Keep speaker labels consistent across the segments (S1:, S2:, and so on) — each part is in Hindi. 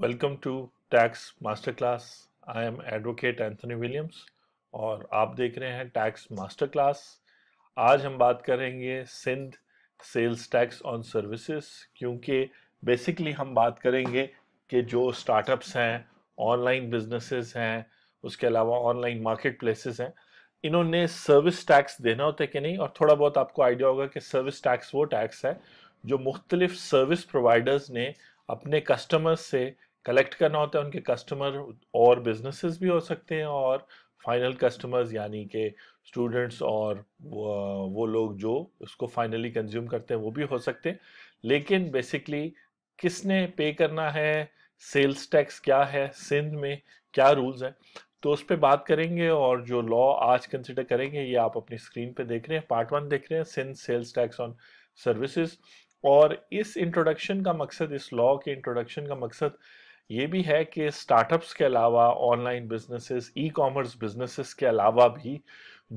S1: welcome to tax master class I am advocate Anthony Williams और आप देख रहे हैं टैक्स मास्टर क्लास आज हम बात करेंगे Sindh sales tax on services क्योंकि बेसिकली हम बात करेंगे कि जो स्टार्टअप्स हैं ऑनलाइन बिजनेसेस हैं उसके अलावा ऑनलाइन मार्केट प्लेसेस हैं इन्होंने सर्विस टैक्स देना होता है कि नहीं और थोड़ा बहुत आपको आइडिया होगा कि सर्विस टैक्स वो टैक्स है जो मुख्तलिफ सर्विस प्रोवाइडर्स ने अपने कस्टमर्स से कलेक्ट करना होता है उनके कस्टमर और बिजनेसेस भी हो सकते हैं और फाइनल कस्टमर्स यानी कि स्टूडेंट्स और वो, वो लोग जो उसको फाइनली कंज्यूम करते हैं वो भी हो सकते हैं लेकिन बेसिकली किसने पे करना है सेल्स टैक्स क्या है सिंध में क्या रूल्स हैं तो उस पर बात करेंगे और जो लॉ आज कंसिडर करेंगे ये आप अपनी स्क्रीन पे देख रहे हैं पार्ट वन देख रहे हैं Sindh sales tax on services और इस इंट्रोडक्शन का मकसद इस लॉ के इंट्रोडक्शन का मकसद ये भी है कि स्टार्टअप्स के अलावा online businesses e commerce businesses के अलावा भी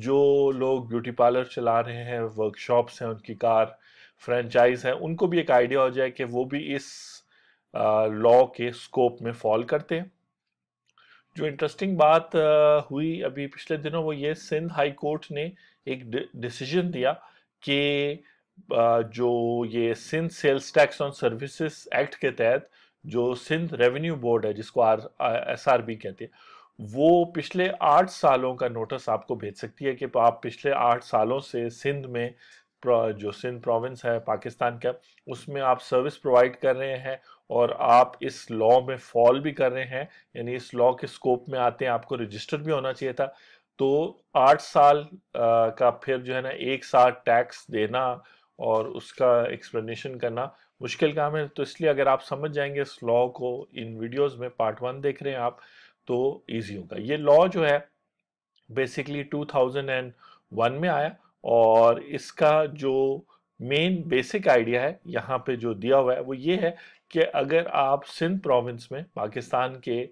S1: जो लोग ब्यूटी पार्लर चला रहे हैं वर्कशॉप्स हैं उनकी कार फ्रेंचाइज है उनको भी एक आइडिया हो जाए कि वो भी इस लॉ के स्कोप में फॉल करते हैं जो इंटरेस्टिंग बात हुई अभी पिछले दिनों वो ये सिंध हाई कोर्ट ने एक डिसीजन दिया कि जो ये Sindh sales tax on services act के तहत जो सिंध रेवेन्यू बोर्ड है जिसको आर एस आर बी कहते हैं वो पिछले आठ सालों का नोटिस आपको भेज सकती है कि आप पिछले आठ सालों से सिंध में जो सिंध प्रोविंस है पाकिस्तान का उसमें आप सर्विस प्रोवाइड कर रहे हैं और आप इस लॉ में फॉल भी कर रहे हैं यानी इस लॉ के स्कोप में आते हैं आपको रजिस्टर भी होना चाहिए था तो आठ साल का फिर जो है ना एक साथ टैक्स देना और उसका एक्सप्लेनेशन करना मुश्किल काम है तो इसलिए अगर आप समझ जाएंगे इस लॉ को इन वीडियोस में पार्ट वन देख रहे हैं आप तो इजी होगा ये लॉ जो है बेसिकली 2001 में आया और इसका जो मेन बेसिक आइडिया है यहाँ पे जो दिया हुआ है वो ये है कि अगर आप सिंध प्रोविंस में पाकिस्तान के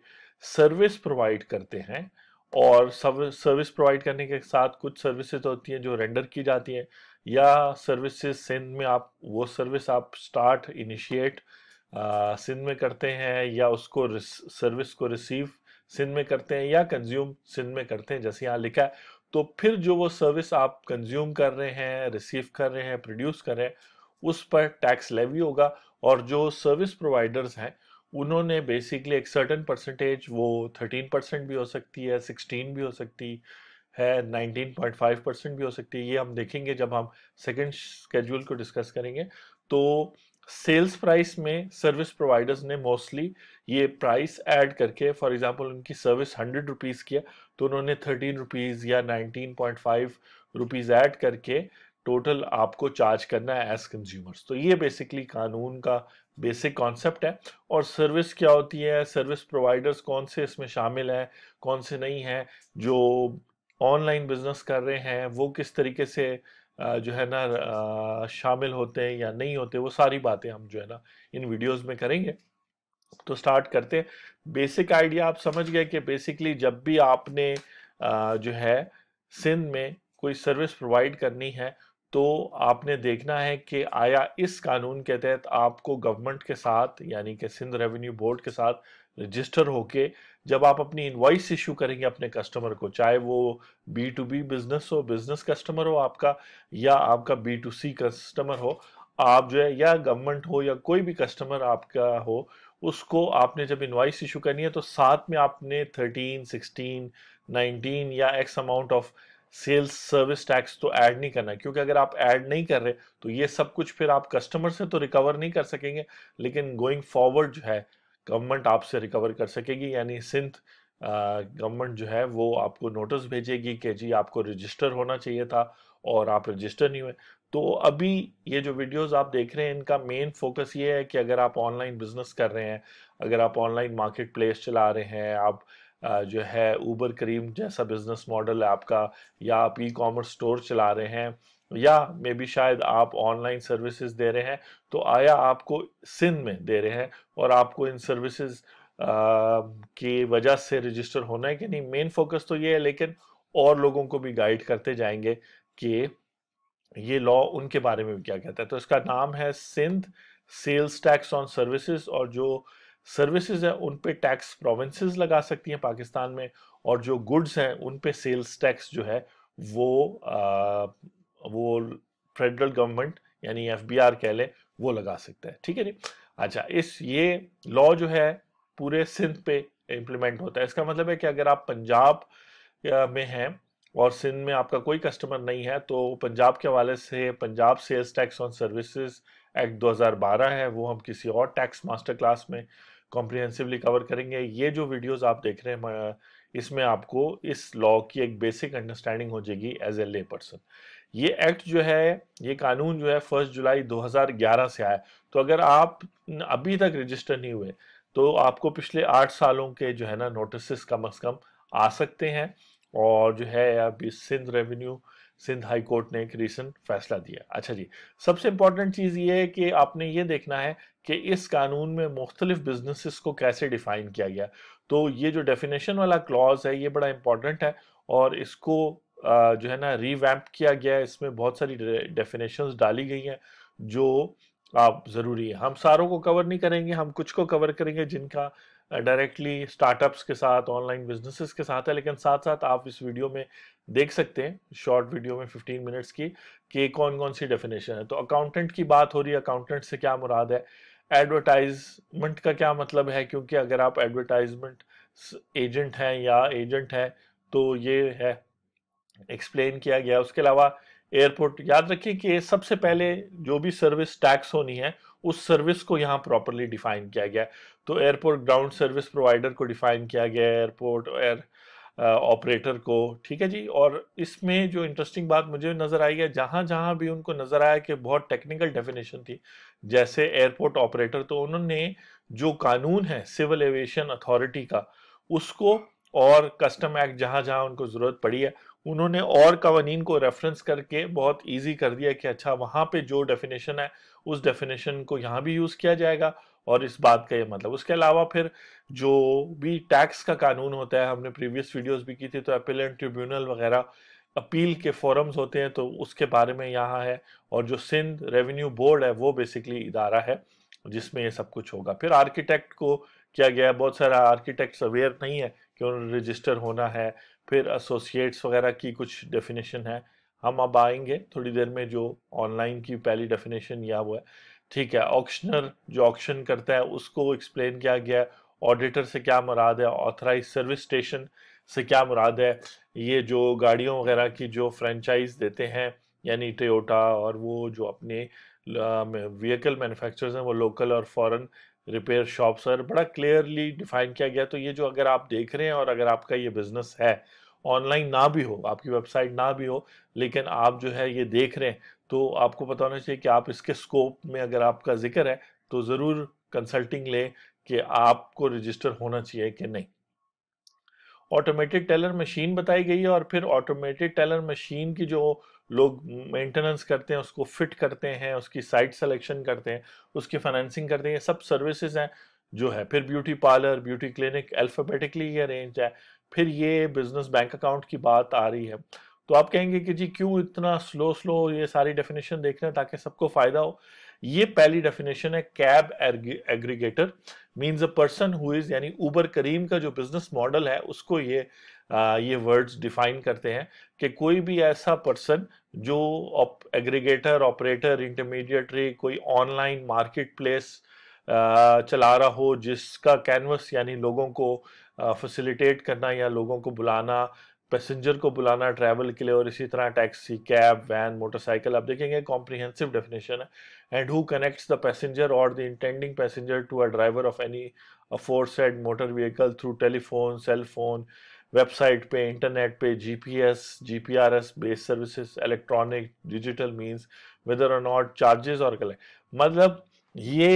S1: सर्विस प्रोवाइड करते हैं और सर्विस प्रोवाइड करने के साथ कुछ सर्विसेज होती हैं जो रेंडर की जाती हैं या सर्विसेज सिंध में आप वो सर्विस आप स्टार्ट इनिशिएट सिंध में करते हैं या उसको सर्विस को रिसीव सिंध में करते हैं या कंज्यूम सिंध में करते हैं जैसे यहाँ लिखा है तो फिर जो वो सर्विस आप कंज्यूम कर रहे हैं रिसीव कर रहे हैं प्रोड्यूस कर रहे हैं उस पर टैक्स लेवी होगा और जो सर्विस प्रोवाइडर्स हैं उन्होंने बेसिकली एक सर्टन परसेंटेज वो थर्टीन परसेंट भी हो सकती है सिक्सटीन भी हो सकती है नाइनटीन पॉइंट फाइव परसेंट भी हो सकती है ये हम देखेंगे जब हम सेकेंड स्केड्यूल को डिस्कस करेंगे तो सेल्स प्राइस में सर्विस प्रोवाइडर्स ने मोस्टली ये प्राइस ऐड करके फॉर एग्जांपल उनकी सर्विस हंड्रेड रुपीज़ किया तो उन्होंने थर्टीन रुपीज़ या nineteen point five rupees add करके टोटल आपको चार्ज करना है एज कंज्यूमर्स तो ये बेसिकली कानून का बेसिक कॉन्सेप्ट है और सर्विस क्या होती है सर्विस प्रोवाइडर्स कौन से इसमें शामिल हैं कौन से नहीं हैं जो ऑनलाइन बिजनेस कर रहे हैं वो किस तरीके से जो है ना शामिल होते हैं या नहीं होते वो सारी बातें हम जो है ना इन वीडियोस में करेंगे तो स्टार्ट करते हैं बेसिक आइडिया आप समझ गए कि बेसिकली जब भी आपने जो है सिंध में कोई सर्विस प्रोवाइड करनी है तो आपने देखना है कि आया इस कानून के तहत आपको गवर्नमेंट के साथ यानी कि सिंध रेवेन्यू बोर्ड के साथ रजिस्टर होके जब आप अपनी इन्वाइस इशू करेंगे अपने कस्टमर को चाहे वो बी टू बी बिजनेस हो बिजनेस कस्टमर हो आपका या आपका बी टू सी कस्टमर हो आप जो है या गवर्नमेंट हो या कोई भी कस्टमर आपका हो उसको आपने जब इन्वाइस इशू करनी है तो साथ में आपने थर्टीन सिक्सटीन नाइनटीन या X amount of sales service tax तो ऐड नहीं करना क्योंकि अगर आप ऐड नहीं कर रहे तो ये सब कुछ फिर आप कस्टमर से तो रिकवर नहीं कर सकेंगे लेकिन गोइंग फॉरवर्ड जो है गवर्नमेंट आपसे रिकवर कर सकेगी यानी सिंध गवर्नमेंट जो है वो आपको नोटिस भेजेगी कि जी आपको रजिस्टर होना चाहिए था और आप रजिस्टर नहीं हुए तो अभी ये जो वीडियोस आप देख रहे हैं इनका मेन फोकस ये है कि अगर आप ऑनलाइन बिजनेस कर रहे हैं अगर आप ऑनलाइन मार्केट प्लेस चला रहे हैं आप जो है ऊबर करीम जैसा बिजनेस मॉडल है आपका या आप ई कॉमर्स स्टोर चला रहे हैं या मे बी शायद आप ऑनलाइन सर्विसेज दे रहे हैं तो आया आपको सिंध में दे रहे हैं और आपको इन सर्विसेज की वजह से रजिस्टर होना है कि नहीं मेन फोकस तो ये है लेकिन और लोगों को भी गाइड करते जाएंगे कि ये लॉ उनके बारे में भी क्या कहता है तो इसका नाम है Sindh sales tax on services और जो सर्विसेज है उन पे टैक्स प्रोविंसेस लगा सकती हैं पाकिस्तान में और जो गुड्स हैं उन पे सेल्स टैक्स जो है वो आ, वो फेडरल गवर्नमेंट यानी एफ कह लें वो लगा सकता है ठीक है नहीं अच्छा इस ये लॉ जो है पूरे सिंध पे इम्प्लीमेंट होता है इसका मतलब है कि अगर आप पंजाब में हैं और सिंध में आपका कोई कस्टमर नहीं है तो पंजाब के हवाले से Punjab sales tax on services act 2012 है वो हम किसी और टैक्स मास्टर क्लास में कॉम्प्रिहेंसिवली कवर करेंगे ये जो वीडियोस आप देख रहे हैं इसमें आपको इस लॉ की एक बेसिक अंडरस्टैंडिंग हो जाएगी एज ए ले पर्सन ये एक्ट जो है ये कानून जो है फर्स्ट जुलाई 2011 से आया तो अगर आप अभी तक रजिस्टर नहीं हुए तो आपको पिछले आठ सालों के जो है ना नोटिस कम अज कम आ सकते हैं और जो है अभी Sindh revenue Sindh high court ने एक रिसेंट फैसला दिया अच्छा जी सबसे इंपॉर्टेंट चीज़ ये है कि आपने ये देखना है कि इस कानून में मुख्तलिफ बिजनेसिस को कैसे डिफाइन किया गया तो ये जो डेफिनेशन वाला क्लॉज है ये बड़ा इंपॉर्टेंट है और इसको जो है ना रिवैम्प किया गया है इसमें बहुत सारी डेफिनेशंस डाली गई हैं जो आप ज़रूरी है हम सारों को कवर नहीं करेंगे हम कुछ को कवर करेंगे जिनका डायरेक्टली स्टार्टअप्स के साथ ऑनलाइन बिजनेसेस के साथ है लेकिन साथ साथ आप इस वीडियो में देख सकते हैं शॉर्ट वीडियो में 15 मिनट्स की कि कौन कौन सी डेफिनेशन है तो अकाउंटेंट की बात हो रही है अकाउंटेंट से क्या मुराद है एडवर्टाइजमेंट का क्या मतलब है क्योंकि अगर आप एडवर्टाइजमेंट एजेंट हैं या एजेंट हैं तो ये है एक्सप्लेन किया गया उसके अलावा एयरपोर्ट याद रखिए कि सबसे पहले जो भी सर्विस टैक्स होनी है उस सर्विस को यहाँ प्रॉपरली डिफाइन किया गया तो एयरपोर्ट ग्राउंड सर्विस प्रोवाइडर को डिफाइन किया गया एयरपोर्ट एयर ऑपरेटर को ठीक है जी और इसमें जो इंटरेस्टिंग बात मुझे नज़र आई है जहाँ जहाँ भी उनको नज़र आया कि बहुत टेक्निकल डेफिनेशन थी जैसे एयरपोर्ट ऑपरेटर तो उन्होंने जो कानून है सिविल एविएशन अथॉरिटी का उसको और कस्टम एक्ट जहाँ जहाँ उनको ज़रूरत पड़ी है उन्होंने और कवानीन को रेफरेंस करके बहुत इजी कर दिया कि अच्छा वहाँ पे जो डेफिनेशन है उस डेफिनेशन को यहाँ भी यूज़ किया जाएगा और इस बात का ये मतलब उसके अलावा फिर जो भी टैक्स का कानून होता है हमने प्रीवियस वीडियोस भी की थी तो अपीलेंट ट्रिब्यूनल वगैरह अपील के फोरम्स होते हैं तो उसके बारे में यहाँ है और जो सिंध रेवेन्यू बोर्ड है वो बेसिकली इदारा है जिसमें ये सब कुछ होगा फिर आर्किटेक्ट को किया गया बहुत सारा आर्किटेक्ट्स अवेयर नहीं है कि उन्हें रजिस्टर होना है फिर एसोसिएट्स वगैरह की कुछ डेफिनेशन है हम अब आएंगे थोड़ी देर में जो ऑनलाइन की पहली डेफिनेशन या वो है ठीक है ऑक्शनर जो ऑक्शन करता है उसको एक्सप्लेन किया गया है ऑडिटर से क्या मुराद है ऑथराइज सर्विस स्टेशन से क्या मुराद है ये जो गाड़ियों वगैरह की जो फ्रेंचाइज देते हैं यानी टोयोटा और वो जो अपने व्हीकल मैन्युफैक्चरर्स हैं वो लोकल और फॉरेन रिपेयर शॉप्स और बड़ा क्लियरली डिफाइन किया गया तो ये जो अगर आप देख रहे हैं और अगर आपका ये बिजनेस है ऑनलाइन ना भी हो आपकी वेबसाइट ना भी हो लेकिन आप जो है ये देख रहे हैं तो आपको पता होना चाहिए कि आप इसके स्कोप में अगर आपका जिक्र है तो ज़रूर कंसल्टिंग लें कि आपको रजिस्टर होना चाहिए कि नहीं ऑटोमेटेड टेलर मशीन बताई गई है और फिर ऑटोमेटेड टेलर मशीन की जो लोग मेंटेनेंस करते हैं उसको फिट करते हैं उसकी साइट सिलेक्शन करते हैं उसकी फाइनेंसिंग करते हैं सब सर्विसेज हैं जो है फिर beauty parlour beauty clinic alphabetically ये अरेंज है फिर ये बिजनेस बैंक अकाउंट की बात आ रही है तो आप कहेंगे कि जी क्यों इतना स्लो स्लो ये सारी डेफिनेशन देख रहे हैं ताकि सबको फ़ायदा हो ये पहली डेफिनेशन है cab aggregator means a person who is यानी ऊबर करीम का जो बिजनेस मॉडल है उसको ये आ, ये वर्ड्स डिफाइन करते हैं कि कोई भी ऐसा पर्सन जो एग्रीगेटर ऑपरेटर इंटरमीडिएटरी कोई ऑनलाइन मार्केट प्लेस चला रहा हो जिसका कैनवस यानी लोगों को फैसिलिटेट करना या लोगों को बुलाना पैसेंजर को बुलाना ट्रैवल के लिए और इसी तरह टैक्सी कैब वैन मोटरसाइकिल आप देखेंगे कॉम्प्रिहेंसिव डेफिनेशन है and who connects the passenger और the intending passenger to a driver of any afford motor vehicle through telephone cell phone website पे इंटरनेट पे GPS GPRS base services electronic digital means whether और नॉट चार्जेस और कलेक्ट मतलब ये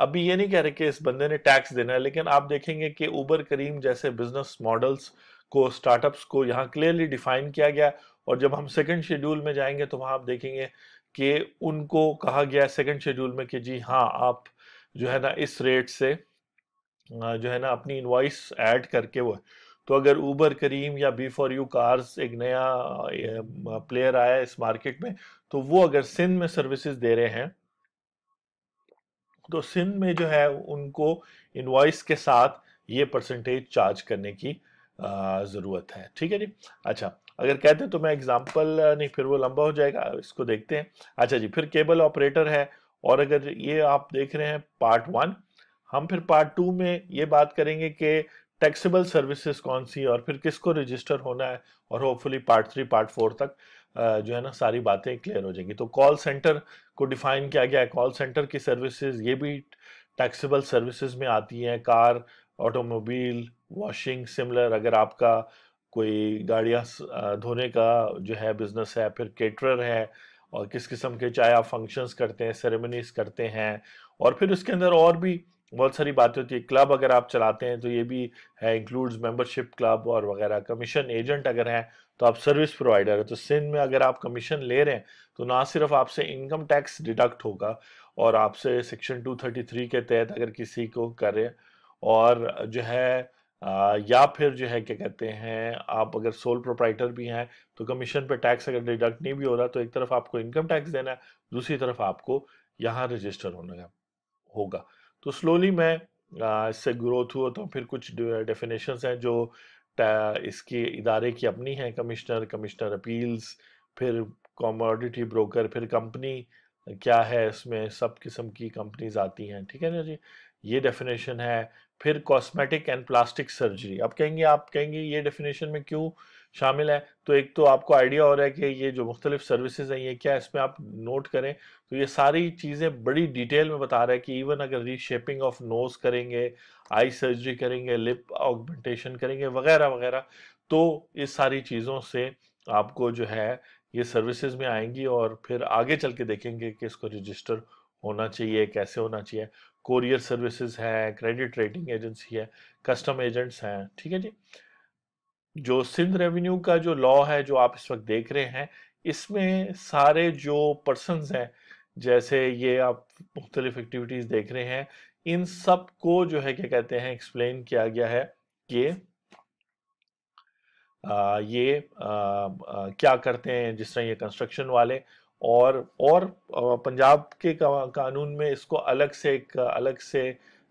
S1: अभी ये नहीं कह रहे कि इस बंदे ने टैक्स देना है लेकिन आप देखेंगे कि उबर करीम जैसे बिजनेस मॉडल्स को स्टार्टअप्स को यहाँ क्लियरली डिफाइन किया गया और जब हम सेकंड शेड्यूल में जाएंगे तो वहाँ आप देखेंगे कि उनको कहा गया सेकंड शेड्यूल में कि जी हाँ आप जो है ना इस रेट से जो है ना अपनी इन्वाइस ऐड करके वो तो अगर ऊबर करीम या बी फॉर यू कार्स एक नया प्लेयर आया इस मार्केट में तो वो अगर सिंध में सर्विसेज दे रहे हैं तो सिंध में जो है उनको इनवॉइस के साथ ये परसेंटेज चार्ज करने की ज़रूरत है ठीक है जी अच्छा अगर कहते हैं तो मैं एग्जांपल नहीं फिर वो लंबा हो जाएगा इसको देखते हैं अच्छा जी फिर केबल ऑपरेटर है और अगर ये आप देख रहे हैं पार्ट वन हम फिर पार्ट टू में ये बात करेंगे कि टैक्सेबल सर्विसेज कौन सी और फिर किसको रजिस्टर होना है और hopefully part three part four तक जो है ना सारी बातें क्लियर हो जाएंगी तो कॉल सेंटर को डिफाइन किया गया है कॉल सेंटर की सर्विसेज ये भी टैक्सेबल सर्विसेज में आती हैं कार ऑटोमोबाइल वॉशिंग सिमिलर अगर आपका कोई गाड़ियाँ धोने का जो है बिजनेस है फिर केटरर है और किस किस्म के चाहे आप फंक्शंस करते हैं सेरेमनीज करते हैं और फिर उसके अंदर और भी बहुत सारी बातें होती है क्लब अगर आप चलाते हैं तो ये भी है इंक्लूड्स मेंबरशिप क्लब और वगैरह कमीशन एजेंट अगर हैं तो आप सर्विस प्रोवाइडर है तो सिंध में अगर आप कमीशन ले रहे हैं तो ना सिर्फ आपसे इनकम टैक्स डिडक्ट होगा और आपसे सेक्शन 233 के तहत अगर किसी को करें और जो है या फिर जो है क्या कहते हैं आप अगर सोल प्रोप्राइटर भी हैं तो कमीशन पे टैक्स अगर डिडक्ट नहीं भी हो रहा तो एक तरफ आपको इनकम टैक्स देना है दूसरी तरफ आपको यहाँ रजिस्टर होना होगा तो स्लोली मैं इससे ग्रोथ हुआ तो फिर कुछ डेफिनेशंस हैं जो इसके इदारे की अपनी हैं कमिश्नर कमिश्नर अपील्स फिर कॉमोडिटी ब्रोकर फिर कंपनी क्या है इसमें सब किस्म की कंपनीज आती हैं ठीक है ना जी ये डेफिनेशन है फिर कॉस्मेटिक एंड प्लास्टिक सर्जरी अब कहेंगे आप कहेंगे ये डेफिनेशन में क्यों शामिल है तो एक तो आपको आइडिया हो रहा है कि ये जो मुख्तलिफ सर्विसेज हैं ये क्या इसमें आप नोट करें तो ये सारी चीज़ें बड़ी डिटेल में बता रहा है कि इवन अगर रीशेपिंग ऑफ नोज़ करेंगे आई सर्जरी करेंगे लिप ऑगमेंटेशन करेंगे वगैरह वगैरह तो इस सारी चीज़ों से आपको जो है ये सर्विसेज में आएंगी और फिर आगे चल के देखेंगे कि इसको रजिस्टर होना चाहिए कैसे होना चाहिए कोरियर सर्विसेज है क्रेडिट रेटिंग एजेंसी है कस्टम एजेंट्स हैं ठीक है जी जो सिंध रेवेन्यू का जो लॉ है जो आप इस वक्त देख रहे हैं इसमें सारे जो पर्सन हैं जैसे ये आप मुख्तलिफ एक्टिविटीज़ देख रहे हैं इन सब को जो है क्या कहते हैं एक्सप्लेन किया गया है कि आ, ये आ, आ, क्या करते हैं जिस तरह ये कंस्ट्रक्शन वाले और और पंजाब के कानून में इसको अलग से एक अलग से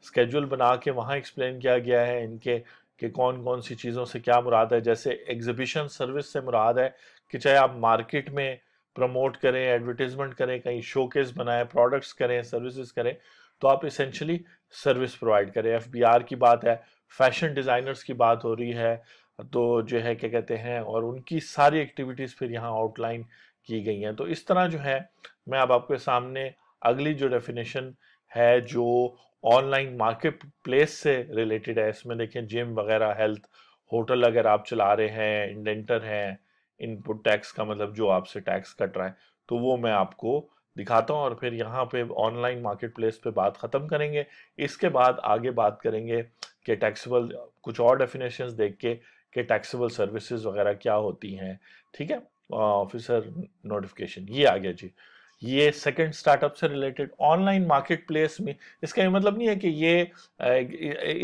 S1: स्केड्यूल बना के वहाँ एक्सप्लेन किया गया है इनके कि कौन कौन सी चीज़ों से क्या मुराद है जैसे एग्जिबिशन सर्विस से मुराद है कि चाहे आप मार्केट में प्रमोट करें एडवर्टीजमेंट करें कहीं शोकेस बनाएं प्रोडक्ट्स करें सर्विसेज करें तो आप इसेंशली सर्विस प्रोवाइड करें एफ की बात है फैशन डिज़ाइनर्स की बात हो रही है तो जो है क्या कहते हैं और उनकी सारी एक्टिविटीज़ फिर यहाँ आउटलाइन की गई हैं तो इस तरह जो है मैं अब आपके सामने अगली जो डेफिनेशन है जो ऑनलाइन मार्केट प्लेस से रिलेटेड है इसमें देखें जिम वगैरह हेल्थ होटल अगर आप चला रहे हैं इंडेंटर हैं इनपुट टैक्स का मतलब जो आपसे टैक्स कट रहा है तो वो मैं आपको दिखाता हूँ और फिर यहाँ पे ऑनलाइन मार्केट प्लेस पे बात ख़त्म करेंगे इसके बाद आगे बात करेंगे कि टैक्सेबल कुछ और डेफिनेशन देख के कि टैक्सेबल सर्विसेज वगैरह क्या होती हैं ठीक है ऑफिसर नोटिफिकेशन ये आ गया जी ये सेकंड स्टार्टअप से रिलेटेड ऑनलाइन मार्केट प्लेस में इसका ये मतलब नहीं है कि ये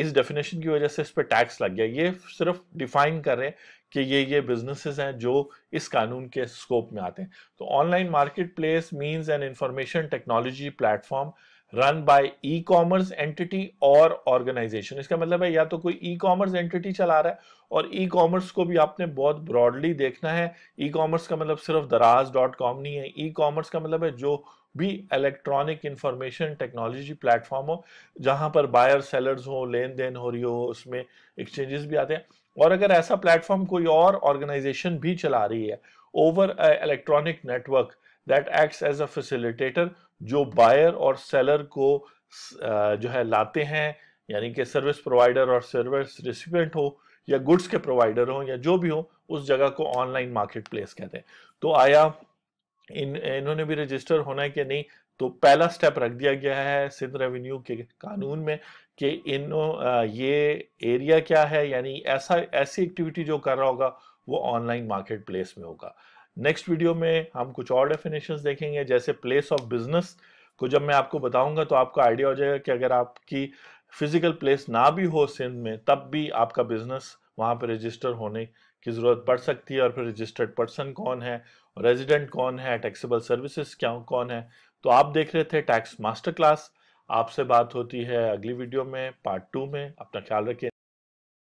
S1: इस डेफिनेशन की वजह से इस पर टैक्स लग गया ये सिर्फ डिफाइन कर रहे हैं कि ये ये बिजनेसेस हैं जो इस कानून के स्कोप में आते हैं तो online market place means and information technology platform run by e commerce entity और ऑर्गेनाइजेशन इसका मतलब है या तो कोई ई कॉमर्स एंटिटी चला रहा है और ई कॉमर्स को भी आपने बहुत ब्रॉडली देखना है ई कॉमर्स का मतलब सिर्फ दराज डॉट कॉम नहीं है ई कॉमर्स का मतलब है जो भी इलेक्ट्रॉनिक इंफॉर्मेशन टेक्नोलॉजी प्लेटफॉर्म हो जहां पर बायर सेलर्स हो लेन देन हो रही हो उसमें एक्सचेंजेस भी आते हैं और अगर ऐसा प्लेटफॉर्म कोई और ऑर्गेनाइजेशन भी चला रही है over electronic network that acts as a facilitator जो बायर और सेलर को जो है लाते हैं यानी कि सर्विस प्रोवाइडर और सर्विस रिसिपेंट हो या गुड्स के प्रोवाइडर हो या जो भी हो उस जगह को ऑनलाइन मार्केट प्लेस कहते हैं तो आया इन इन्होंने भी रजिस्टर होना है कि नहीं तो पहला स्टेप रख दिया गया है सिंध रेवेन्यू के कानून में कि इन ये एरिया क्या है यानी ऐसा ऐसी एक्टिविटी जो कर रहा होगा वो ऑनलाइन मार्केट प्लेस में होगा नेक्स्ट वीडियो में हम कुछ और डेफिनेशन देखेंगे जैसे प्लेस ऑफ बिजनेस को जब मैं आपको बताऊंगा तो आपको आइडिया हो जाएगा कि अगर आपकी फिजिकल प्लेस ना भी हो सिंध में तब भी आपका बिजनेस वहाँ पर रजिस्टर होने की ज़रूरत पड़ सकती है और फिर रजिस्टर्ड पर्सन कौन है रेजिडेंट कौन है टैक्सेबल सर्विसेज क्या कौन है तो आप देख रहे थे टैक्स मास्टर क्लास आपसे बात होती है अगली वीडियो में पार्ट टू में अपना ख्याल रखिए